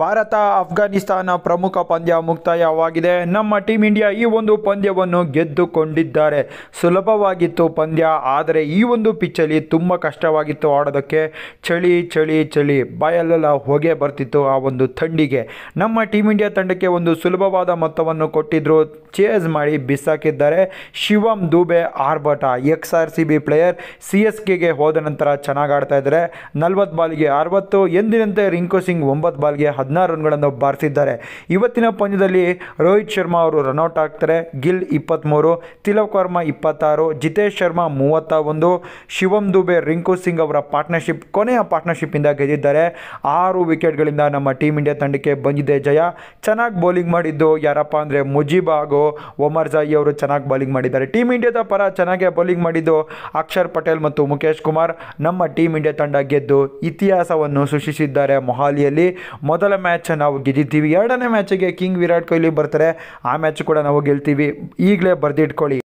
ಭಾರತ ಅಫ್ಘಾನಿಸ್ತಾನ ಪ್ರಮುಖ ಪಂದ್ಯ ಮುಕ್ತಾಯವಾಗಿದೆ ನಮ್ಮ ಟೀಮ್ ಇಂಡಿಯಾ ಈ ಒಂದು ಪಂದ್ಯವನ್ನು ಗೆದ್ದುಕೊಂಡಿದ್ದಾರೆ ಸುಲಭವಾಗಿತ್ತು ಪಂದ್ಯ ಆದರೆ ಈ ಒಂದು ಪಿಚ್ಚಲ್ಲಿ ತುಂಬ ಕಷ್ಟವಾಗಿತ್ತು ಆಡೋದಕ್ಕೆ ಚಳಿ ಚಳಿ ಚಳಿ ಬಾಯಲ್ಲೆಲ್ಲ ಹೊಗೆ ಬರ್ತಿತ್ತು ಆ ಒಂದು ಥಂಡಿಗೆ ನಮ್ಮ ಟೀಮ್ ಇಂಡಿಯಾ ತಂಡಕ್ಕೆ ಒಂದು ಸುಲಭವಾದ ಮೊತ್ತವನ್ನು ಕೊಟ್ಟಿದ್ದರು ಚೇಸ್ ಮಾಡಿ ಬಿಸಾಕಿದ್ದಾರೆ ಶಿವಮ್ ದುಬೆ ಆರ್ಬಟ ex R C B player C S ಕೆಗೆ ಹೋದ ನಂತರ ಚೆನ್ನಾಗಿ ಆಡ್ತಾ ಇದ್ದಾರೆ ನಲ್ವತ್ತು ಬಾಲ್ಗೆ ಅರವತ್ತು ಎಂದಿನಂತೆ ರಿಂಕು ಸಿಂಗ್ ಒಂಬತ್ತು ಬಾಲ್ಗೆ ಹದಿನಾರು ರನ್ಗಳನ್ನು ಬಾರಿಸಿದ್ದಾರೆ ಇವತ್ತಿನ ಪಂದ್ಯದಲ್ಲಿ ರೋಹಿತ್ ಶರ್ಮಾ ಅವರು ರನ್ಔಟ್ ಆಗ್ತಾರೆ ಗಿಲ್ ಇಪ್ಪತ್ತ್ಮೂರು ತಿಲಕ್ ವರ್ಮಾ ಇಪ್ಪತ್ತಾರು ಜಿತೇಶ್ ಶರ್ಮಾ ಮೂವತ್ತ ಒಂದು ಶಿವಂ ದುಬೆ ರಿಂಕು ಸಿಂಗ್ ಅವರ ಪಾರ್ಟ್ನರ್ಶಿಪ್ ಕೊನೆಯ ಪಾರ್ಟ್ನರ್ಶಿಪ್ಪಿಂದ ಗೆದ್ದಿದ್ದಾರೆ ಆರು ವಿಕೆಟ್ಗಳಿಂದ ನಮ್ಮ ಟೀಮ್ ಇಂಡಿಯಾ ತಂಡಕ್ಕೆ ಬಂದಿದೆ ಜಯ ಚೆನ್ನಾಗಿ ಬೌಲಿಂಗ್ ಮಾಡಿದ್ದು ಯಾರಪ್ಪ ಅಂದರೆ ಮುಜೀಬ್ ಹಾಗೂ ಒಮರ್ ಜಾಯಿ ಅವರು ಚೆನ್ನಾಗಿ ಬೌಲಿಂಗ್ ಮಾಡಿದ್ದಾರೆ ಟೀಮ್ ಇಂಡಿಯಾದ ಪರ ಚೆನ್ನಾಗೇ ಬೌಲಿಂಗ್ ಮಾಡಿದ್ದು ಅಕ್ಷರ್ ಪಟೇಲ್ ಮತ್ತು ಮುಖೇಶ್ ಕುಮಾರ್ ನಮ್ಮ ಟೀಮ್ ಇಂಡಿಯಾ ತಂಡ ಗೆದ್ದು ಇತಿಹಾಸವನ್ನು ಸೃಷ್ಟಿಸಿದ್ದಾರೆ ಮೊಹಾಲಿಯಲ್ಲಿ ಮೊದಲ ಮೊದಲ ಮ್ಯಾಚ್ ನಾವು ಗೆದ್ದಿದ್ದೀವಿ ಎರಡನೇ ಮ್ಯಾಚಿಗೆ ಕಿಂಗ್ ವಿರಾಟ್ ಕೊಹ್ಲಿ ಬರ್ತಾರೆ ಆ ಮ್ಯಾಚ್ ಕೂಡ ನಾವು ಗೆಲ್ತೀವಿ ಈಗಲೇ ಬರೆದಿಟ್ಕೊಳ್ಳಿ